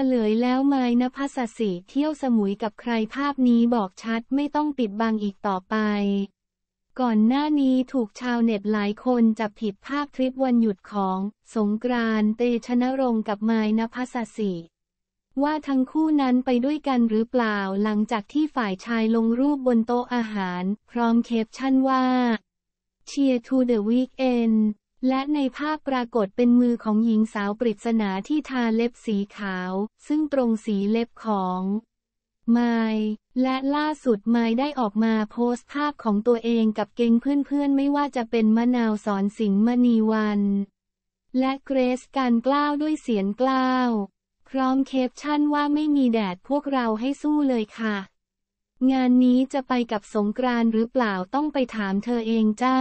ฉลยแล้วไม้นภัสสิ เที่ยวสมุยกับใครภาพนี้บอกชัดไม่ต้องปิดบังอีกต่อไป ก่อนหน้านี้ถูกชาวเน็ตหลายคนจับผิดภาพทริปวันหยุดของ สงกรานเตชนรงกับไม้นภัสสิ ว่าทั้งคู่นั้นไปด้วยกันหรือเปล่าหลังจากที่ฝ่ายชายลงรูปบนโต๊ะอาหาร พร้อมเคปชั่นว่าเชียร์ทูเดอะวีคเอนและในภาพปรากฏเป็นมือของหญิงสาวปริศนาที่ทาเล็บสีขาว ซึ่งตรงสีเล็บของไม้และล่าสุดไม้ได้ออกมาโพสต์ภาพของตัวเองกับเก่งเพื่อนๆไม่ว่าจะเป็นมะนาวสอนสิงมณีวัน และเกรซการกล้าวด้วยเสียงกล้าวพร้อมเคปชั่นว่าไม่มีแดดพวกเราให้สู้เลยค่ะ งานนี้จะไปกับสงกรานหรือเปล่าต้องไปถามเธอเองจ้า